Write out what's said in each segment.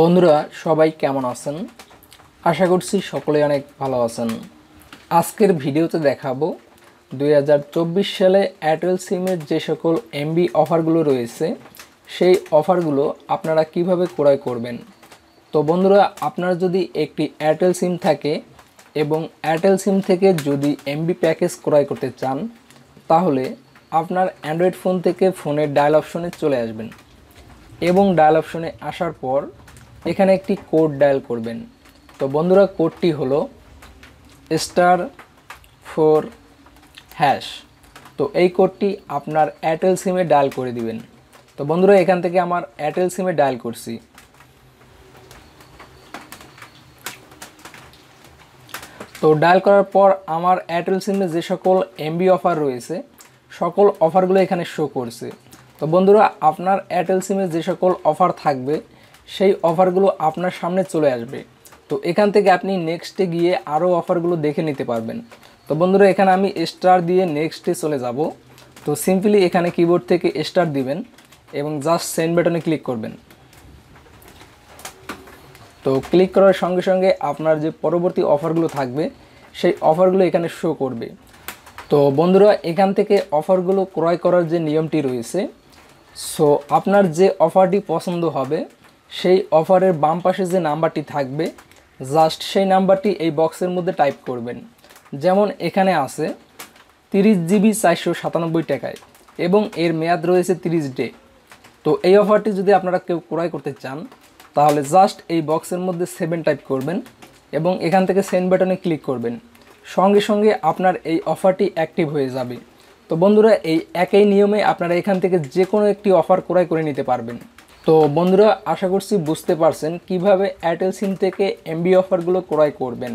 বন্ধুরা সবাই কেমন আছেন আশা করছি সকলে অনেক ভালো আছেন আজকের ভিডিওতে দেখাবো দুই সালে এয়ারটেল সিমের যে সকল এমবি অফারগুলো রয়েছে সেই অফারগুলো আপনারা কিভাবে ক্রয় করবেন তো বন্ধুরা আপনার যদি একটি এয়ারটেল সিম থাকে এবং এয়ারটেল সিম থেকে যদি এমবি প্যাকেজ ক্রয় করতে চান তাহলে আপনার অ্যান্ড্রয়েড ফোন থেকে ফোনের ডায়াল অপশনে চলে আসবেন এবং ডায়াল অপশনে আসার পর এখানে একটি কোড ডায়াল করবেন তো বন্ধুরা কোডটি হলো স্টার ফোর হ্যাশ তো এই কোডটি আপনার এয়ারটেল সিমে ডায়াল করে দিবেন তো বন্ধুরা এখান থেকে আমার এয়ারটেল সিমে ডায়াল করছি তো ডায়াল করার পর আমার এয়ারটেল সিমে যে সকল এমবি অফার রয়েছে সকল অফারগুলো এখানে শো করছে তো বন্ধুরা আপনার এয়ারটেল সিমে যে সকল অফার থাকবে সেই অফারগুলো আপনার সামনে চলে আসবে তো এখান থেকে আপনি নেক্সটে গিয়ে আরও অফারগুলো দেখে নিতে পারবেন তো বন্ধুরা এখানে আমি স্টার দিয়ে নেক্সটে চলে যাব তো সিম্পলি এখানে কিবোর্ড থেকে স্টার দিবেন এবং জাস্ট সেন্ড বাটনে ক্লিক করবেন তো ক্লিক করার সঙ্গে সঙ্গে আপনার যে পরবর্তী অফারগুলো থাকবে সেই অফারগুলো এখানে শো করবে তো বন্ধুরা এখান থেকে অফারগুলো ক্রয় করার যে নিয়মটি রয়েছে সো আপনার যে অফারটি পছন্দ হবে সেই অফারের বাম পাশে যে নাম্বারটি থাকবে জাস্ট সেই নাম্বারটি এই বক্সের মধ্যে টাইপ করবেন যেমন এখানে আছে তিরিশ জিবি চারশো সাতানব্বই টাকায় এবং এর মেয়াদ রয়েছে তিরিশ ডে তো এই অফারটি যদি আপনারা কেউ ক্রয় করতে চান তাহলে জাস্ট এই বক্সের মধ্যে সেভেন টাইপ করবেন এবং এখান থেকে সেন্ড বাটনে ক্লিক করবেন সঙ্গে সঙ্গে আপনার এই অফারটি অ্যাক্টিভ হয়ে যাবে তো বন্ধুরা এই একই নিয়মে আপনারা এখান থেকে যে কোনো একটি অফার ক্রয় করে নিতে পারবেন তো বন্ধুরা আশা করছি বুঝতে পারছেন কিভাবে এয়ারটেল সিম থেকে এমবি অফারগুলো ক্রয় করবেন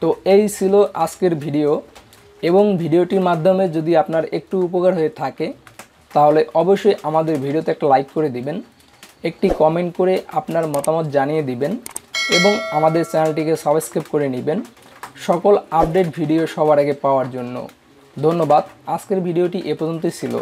তো এই ছিল আজকের ভিডিও এবং ভিডিওটির মাধ্যমে যদি আপনার একটু উপকার হয়ে থাকে তাহলে অবশ্যই আমাদের ভিডিওতে একটা লাইক করে দিবেন একটি কমেন্ট করে আপনার মতামত জানিয়ে দিবেন এবং আমাদের চ্যানেলটিকে সাবস্ক্রাইব করে নেবেন সকল আপডেট ভিডিও সবার আগে পাওয়ার জন্য ধন্যবাদ আজকের ভিডিওটি এ পর্যন্তই ছিল